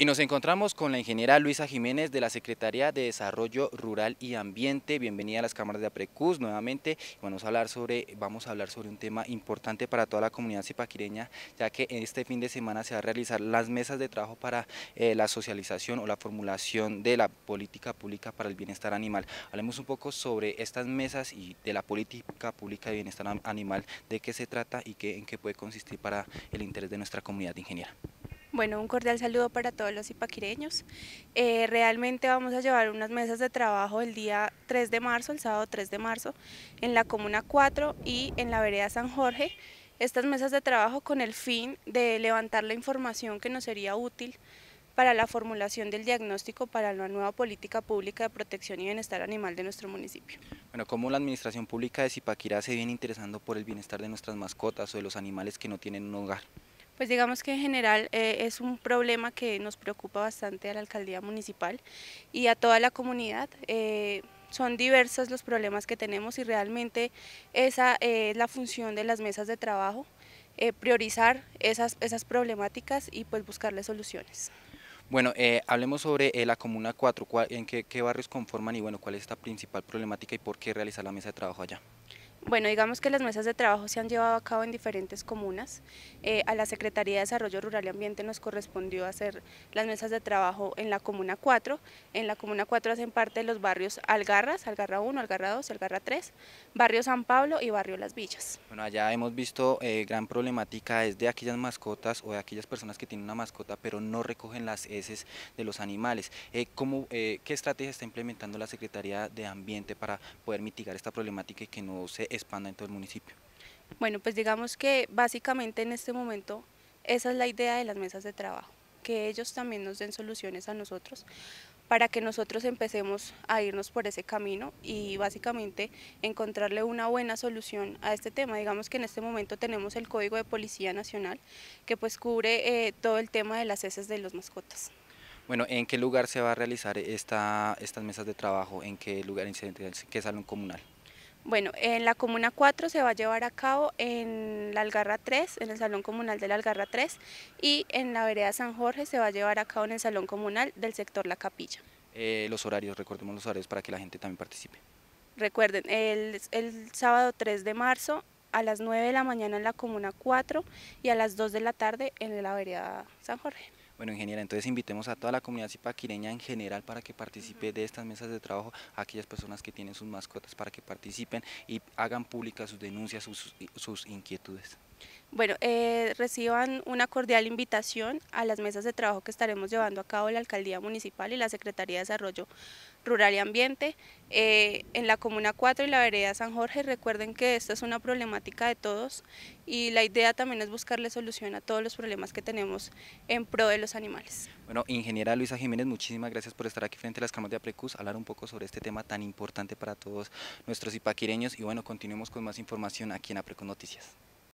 Y nos encontramos con la ingeniera Luisa Jiménez de la Secretaría de Desarrollo Rural y Ambiente. Bienvenida a las cámaras de APRECUS nuevamente. Vamos a hablar sobre, vamos a hablar sobre un tema importante para toda la comunidad cipaquireña, ya que este fin de semana se va a realizar las mesas de trabajo para eh, la socialización o la formulación de la política pública para el bienestar animal. Hablemos un poco sobre estas mesas y de la política pública de bienestar animal, de qué se trata y qué, en qué puede consistir para el interés de nuestra comunidad ingeniera. Bueno, un cordial saludo para todos los ipaquireños. Eh, realmente vamos a llevar unas mesas de trabajo el día 3 de marzo, el sábado 3 de marzo, en la Comuna 4 y en la Vereda San Jorge. Estas mesas de trabajo con el fin de levantar la información que nos sería útil para la formulación del diagnóstico para la nueva política pública de protección y bienestar animal de nuestro municipio. Bueno, ¿cómo la administración pública de Zipaquirá se viene interesando por el bienestar de nuestras mascotas o de los animales que no tienen un hogar? Pues digamos que en general eh, es un problema que nos preocupa bastante a la alcaldía municipal y a toda la comunidad. Eh, son diversos los problemas que tenemos y realmente esa eh, es la función de las mesas de trabajo, priorizar esas, problemáticas y pues buscarle soluciones. Bueno, hablemos sobre la Comuna 4, en qué, qué barrios conforman y bueno, cuál es esta principal problemática y por qué realizar la mesa de trabajo allá. Bueno, digamos que las mesas de trabajo se han llevado a cabo en diferentes comunas. Eh, a la Secretaría de Desarrollo Rural y Ambiente nos correspondió hacer las mesas de trabajo en la Comuna 4. En la Comuna 4 hacen parte de los barrios Algarras, Algarra 1, Algarra 2, Algarra 3, Barrio San Pablo y Barrio Las Villas. Bueno, allá hemos visto eh, gran problemática es de aquellas mascotas o de aquellas personas que tienen una mascota pero no recogen las heces de los animales. Eh, ¿Qué estrategia está implementando la Secretaría de Ambiente para poder mitigar esta problemática y que no se expanda en todo el municipio. Bueno, pues digamos que básicamente en este momento esa es la idea de las mesas de trabajo, que ellos también nos den soluciones a nosotros para que nosotros empecemos a irnos por ese camino y básicamente encontrarle una buena solución a este tema. Digamos que en este momento tenemos el Código de Policía Nacional que pues cubre eh, todo el tema de las heces de los mascotas. Bueno, ¿en qué lugar se va a realizar esta, estas mesas de trabajo? ¿En qué lugar, en qué salón comunal? Bueno, en la Comuna 4 se va a llevar a cabo en la Algarra 3, en el Salón Comunal de la Algarra 3 y en la Vereda San Jorge se va a llevar a cabo en el Salón Comunal del sector La Capilla. Eh, los horarios, recordemos los horarios para que la gente también participe. Recuerden, el, el sábado 3 de marzo a las 9 de la mañana en la Comuna 4 y a las 2 de la tarde en la Vereda San Jorge. Bueno, ingeniera, entonces invitemos a toda la comunidad cipaquireña en general para que participe de estas mesas de trabajo, a aquellas personas que tienen sus mascotas para que participen y hagan públicas sus denuncias, sus, sus inquietudes. Bueno, eh, reciban una cordial invitación a las mesas de trabajo que estaremos llevando a cabo la Alcaldía Municipal y la Secretaría de Desarrollo Rural y Ambiente eh, en la Comuna 4 y la Vereda San Jorge. Recuerden que esta es una problemática de todos y la idea también es buscarle solución a todos los problemas que tenemos en pro de los animales. Bueno, ingeniera Luisa Jiménez, muchísimas gracias por estar aquí frente a las cámaras de Aprecus, hablar un poco sobre este tema tan importante para todos nuestros ipaquireños y bueno, continuemos con más información aquí en Aprecus Noticias.